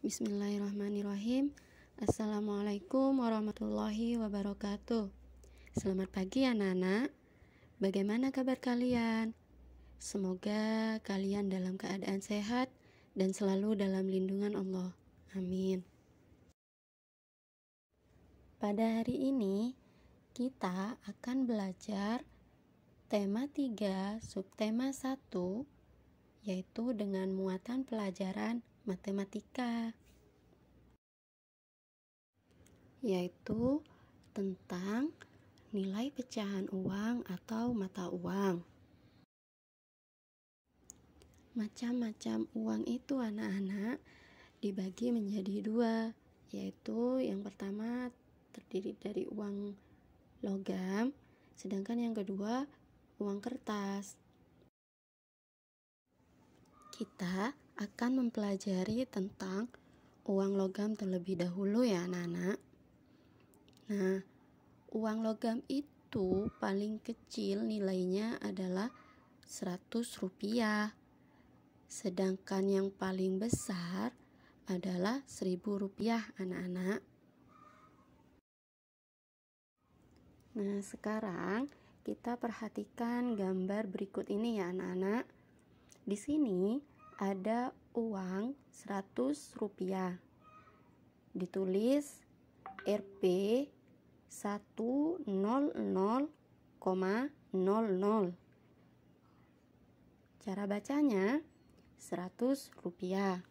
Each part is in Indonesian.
Bismillahirrahmanirrahim. Assalamualaikum warahmatullahi wabarakatuh. Selamat pagi anak-anak. Bagaimana kabar kalian? Semoga kalian dalam keadaan sehat dan selalu dalam lindungan Allah. Amin. Pada hari ini kita akan belajar tema 3 subtema 1 yaitu dengan muatan pelajaran matematika yaitu tentang nilai pecahan uang atau mata uang. Macam-macam uang itu anak-anak dibagi menjadi dua, yaitu yang pertama terdiri dari uang logam, sedangkan yang kedua uang kertas. Kita akan mempelajari tentang uang logam terlebih dahulu ya anak-anak. Nah, uang logam itu paling kecil nilainya adalah 100 rupiah. Sedangkan yang paling besar adalah 1000 rupiah anak-anak. Nah, sekarang kita perhatikan gambar berikut ini ya anak-anak. Di sini ada uang 100 rupiah ditulis RP 100,00 cara bacanya 100 rupiah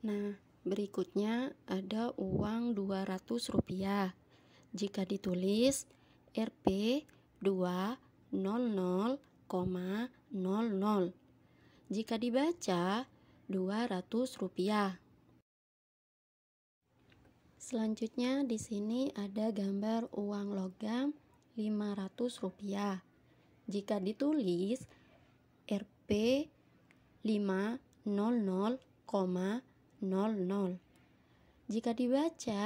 nah berikutnya ada uang 200 rupiah jika ditulis RP 200,00 00 Jika dibaca, 200 rupiah. Selanjutnya di sini ada gambar uang logam 500 rupiah. Jika ditulis Rp 500,00. Jika dibaca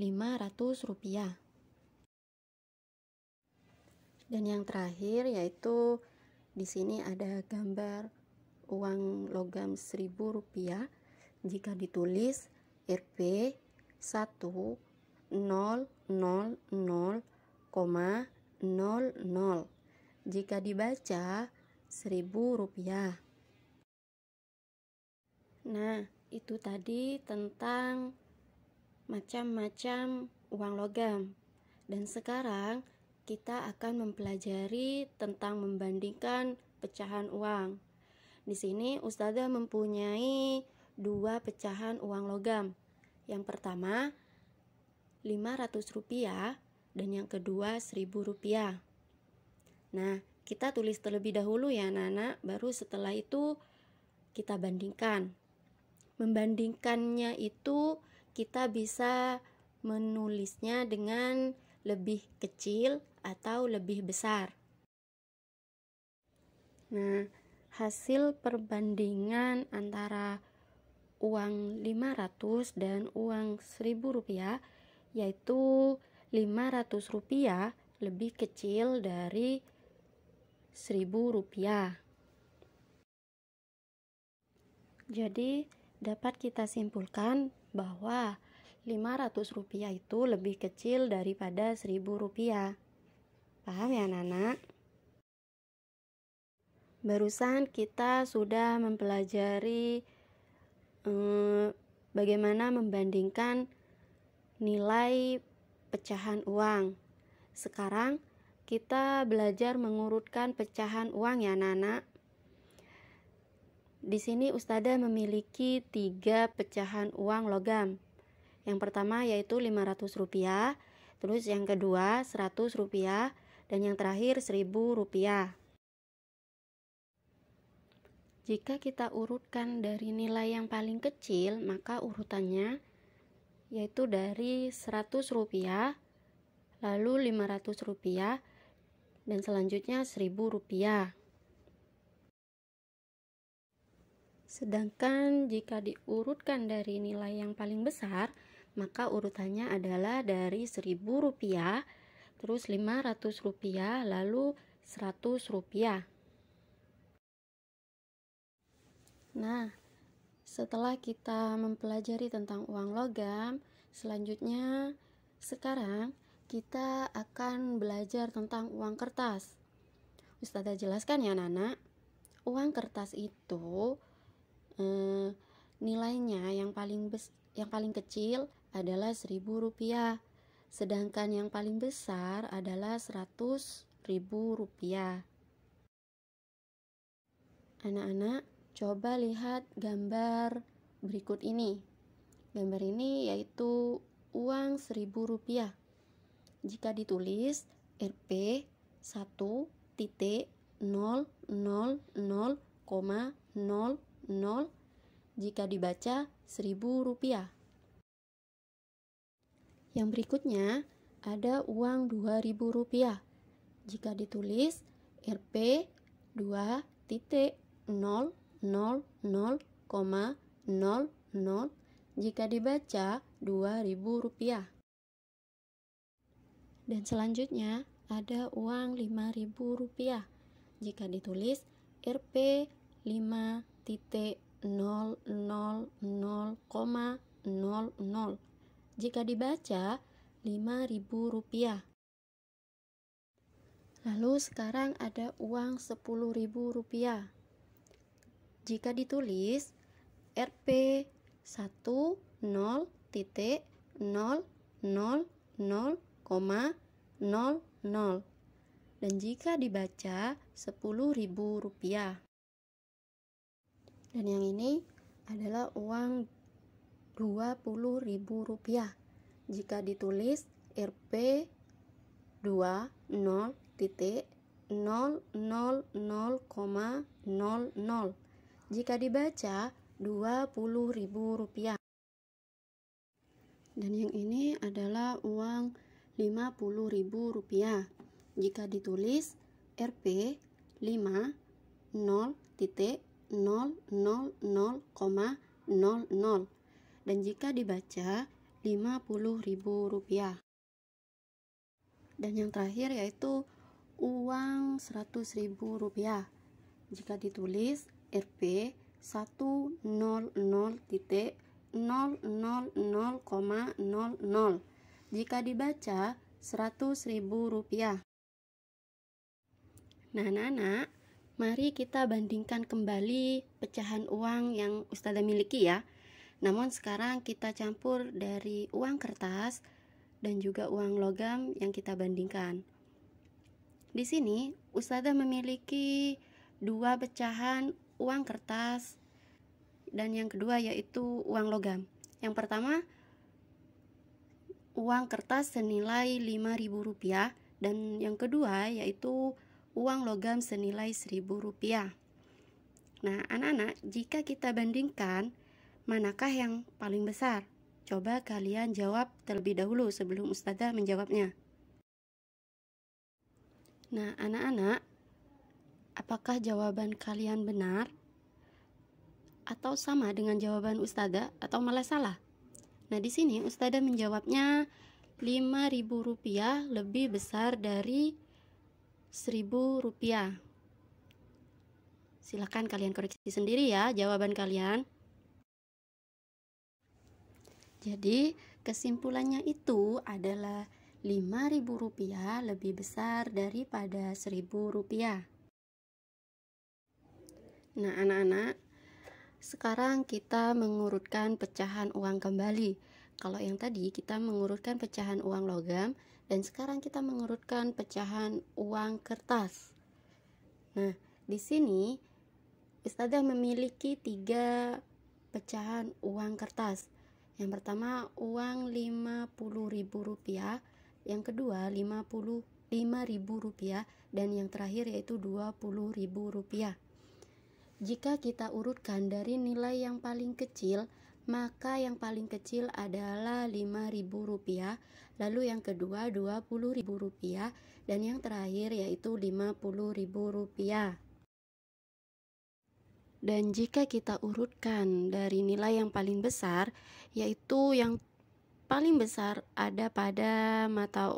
500 rupiah. Dan yang terakhir yaitu di sini ada gambar uang logam seribu rupiah jika ditulis Rp 1000,00. jika dibaca seribu rupiah. Nah, itu tadi tentang macam-macam uang logam. Dan sekarang kita akan mempelajari tentang membandingkan pecahan uang. Di sini Ustazah mempunyai dua pecahan uang logam. Yang pertama 500 rupiah dan yang kedua 1000 rupiah. Nah, kita tulis terlebih dahulu ya anak-anak, baru setelah itu kita bandingkan. Membandingkannya itu kita bisa menulisnya dengan lebih kecil atau lebih besar. Nah, hasil perbandingan antara uang 500 dan uang 1000 rupiah yaitu 500 rupiah lebih kecil dari 1000 rupiah. Jadi dapat kita simpulkan bahwa 500 rupiah itu lebih kecil daripada 1000 rupiah. Paham ya anak-anak? Barusan kita sudah mempelajari eh, bagaimana membandingkan nilai pecahan uang. Sekarang kita belajar mengurutkan pecahan uang ya anak-anak. Di sini Ustazah memiliki tiga pecahan uang logam. Yang pertama yaitu 500 rupiah, terus yang kedua 100 rupiah, dan yang terakhir seribu rupiah. Jika kita urutkan dari nilai yang paling kecil, maka urutannya yaitu dari seratus rupiah lalu ratus rupiah dan selanjutnya seribu rupiah. Sedangkan jika diurutkan dari nilai yang paling besar, maka urutannya adalah dari seribu rupiah terus 500 rupiah, lalu 100 rupiah. Nah, setelah kita mempelajari tentang uang logam, selanjutnya sekarang kita akan belajar tentang uang kertas. Ustazah jelaskan ya Nana. Uang kertas itu eh, nilainya yang paling bes yang paling kecil adalah seribu rupiah. Sedangkan yang paling besar adalah 100 ribu rupiah. Anak-anak, coba lihat gambar berikut ini. Gambar ini yaitu uang seribu rupiah. Jika ditulis Rp 1.000,00. jika dibaca seribu rupiah. Yang berikutnya ada uang Rp2.000. Jika ditulis Rp 2.000,00 jika dibaca Rp2.000. Dan selanjutnya ada uang Rp5.000. Jika ditulis Rp 5.000,00 jika dibaca Rp5.000. Lalu sekarang ada uang Rp10.000. Jika ditulis Rp 10.0.000,00 dan jika dibaca Rp10.000. Dan yang ini adalah uang Rp20.000 jika ditulis Rp 20.000,00 jika dibaca Rp20.000. Dan yang ini adalah uang Rp50.000 jika ditulis Rp 5 0.000,00 dan jika dibaca Rp50.000. Dan yang terakhir yaitu uang Rp100.000. Jika ditulis RP 100.000,0000 jika dibaca Rp100.000. Nah, anak-anak, mari kita bandingkan kembali pecahan uang yang Ustazah miliki ya. Namun sekarang kita campur dari uang kertas dan juga uang logam yang kita bandingkan. Di sini Ustazah memiliki dua pecahan uang kertas dan yang kedua yaitu uang logam. Yang pertama uang kertas senilai Rp5.000 dan yang kedua yaitu uang logam senilai Rp1.000. Nah, anak-anak, jika kita bandingkan manakah yang paling besar? Coba kalian jawab terlebih dahulu sebelum ustazah menjawabnya. Nah, anak-anak, apakah jawaban kalian benar? Atau sama dengan jawaban ustazah atau malah salah? Nah, di sini ustazah menjawabnya 5000 lebih besar dari 1000 rupiah. Silahkan kalian koreksi sendiri ya jawaban kalian. Jadi, kesimpulannya itu adalah Rp5.000 lebih besar daripada Rp1.000. Nah, anak-anak, sekarang kita mengurutkan pecahan uang kembali. Kalau yang tadi kita mengurutkan pecahan uang logam dan sekarang kita mengurutkan pecahan uang kertas. Nah, di sini Ustazah memiliki tiga pecahan uang kertas. Yang pertama uang Rp50.000, yang kedua Rp55.000 dan yang terakhir yaitu Rp20.000. Jika kita urutkan dari nilai yang paling kecil, maka yang paling kecil adalah Rp5.000, lalu yang kedua Rp20.000 dan yang terakhir yaitu Rp50.000. Dan jika kita urutkan dari nilai yang paling besar, yaitu yang paling besar ada pada mata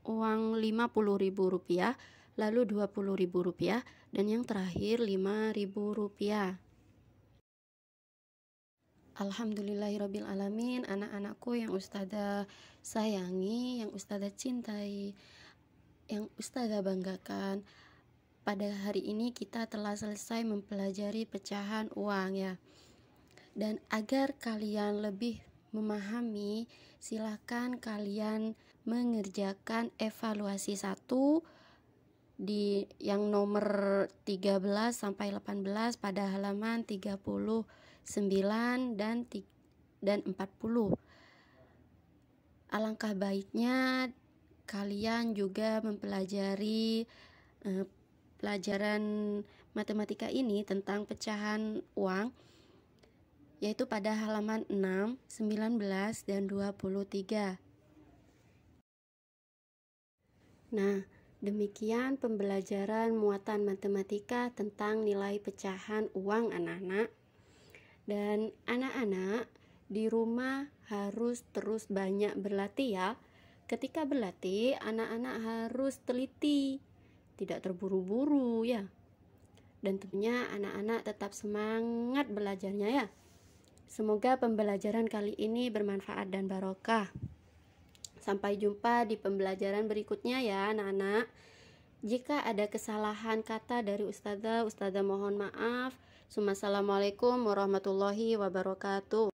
uang Rp50.000, lalu Rp20.000, dan yang terakhir Rp5.000. Alhamdulillahirabbil alamin, anak-anakku yang Ustazah sayangi, yang Ustazah cintai, yang Ustazah banggakan pada hari ini kita telah selesai mempelajari pecahan uang ya. Dan agar kalian lebih memahami, silahkan kalian mengerjakan evaluasi 1 di yang nomor 13 sampai 18 pada halaman 39 dan dan 40. Alangkah baiknya kalian juga mempelajari eh, pelajaran matematika ini tentang pecahan uang yaitu pada halaman 6, 19, dan 23. Nah, demikian pembelajaran muatan matematika tentang nilai pecahan uang anak-anak. Dan anak-anak di rumah harus terus banyak berlatih ya. Ketika berlatih, anak-anak harus teliti tidak terburu-buru ya. Dan tentunya anak-anak tetap semangat belajarnya ya. Semoga pembelajaran kali ini bermanfaat dan barokah. Sampai jumpa di pembelajaran berikutnya ya anak-anak. Jika ada kesalahan kata dari ustazah, ustazah mohon maaf. Assalamualaikum warahmatullahi wabarakatuh.